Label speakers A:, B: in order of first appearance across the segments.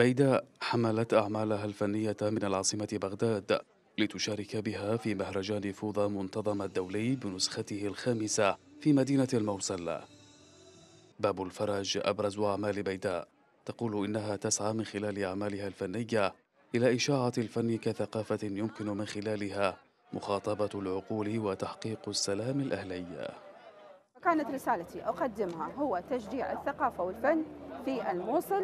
A: بيداء حملت أعمالها الفنية من العاصمة بغداد لتشارك بها في مهرجان فوضى منتظم الدولي بنسخته الخامسة في مدينة الموصل باب الفرج أبرز أعمال بيداء تقول إنها تسعى من خلال أعمالها الفنية إلى إشاعة الفن كثقافة يمكن من خلالها مخاطبة العقول وتحقيق السلام الأهلي
B: كانت رسالتي أقدمها هو تشجيع الثقافة والفن في الموصل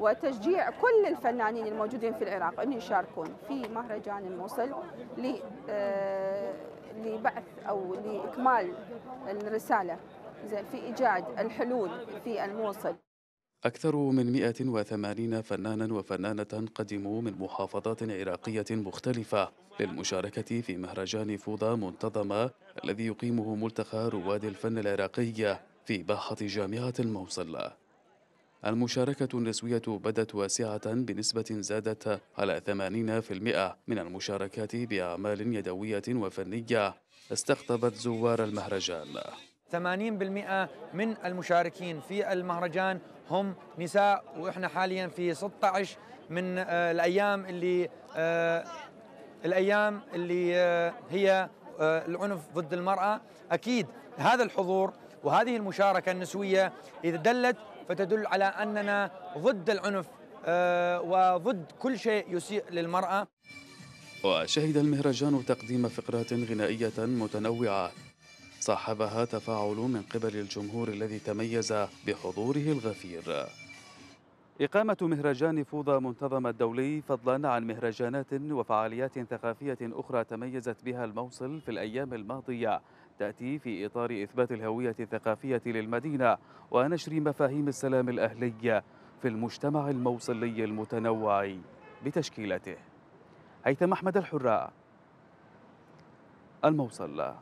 B: وتشجيع كل الفنانين الموجودين في العراق أن يشاركون في مهرجان الموصل ل آه، لبعث أو لإكمال الرسالة في إيجاد الحلول في الموصل
A: أكثر من 180 فنانا وفنانة قدموا من محافظات عراقية مختلفة للمشاركة في مهرجان فوضى منتظمة الذي يقيمه ملتقى رواد الفن العراقية في باحة جامعة الموصل المشاركة النسوية بدت واسعة بنسبة زادت على 80% من المشاركات بأعمال يدوية وفنية استقطبت زوار المهرجان
C: 80% من المشاركين في المهرجان هم نساء واحنا حاليا في 16 من آه، الايام اللي آه، الايام اللي آه، هي العنف ضد المراه اكيد هذا الحضور وهذه المشاركه النسويه اذا دلت فتدل على أننا ضد العنف آه، وضد كل شيء يسيء للمرأة
A: وشهد المهرجان تقديم فقرات غنائية متنوعة صاحبها تفاعل من قبل الجمهور الذي تميز بحضوره الغفير إقامة مهرجان فوضى منتظم الدولي فضلا عن مهرجانات وفعاليات ثقافية أخرى تميزت بها الموصل في الأيام الماضية تأتي في إطار إثبات الهوية الثقافية للمدينة ونشر مفاهيم السلام الأهلية في المجتمع الموصلي المتنوع بتشكيلته هيثم أحمد الحراء الموصل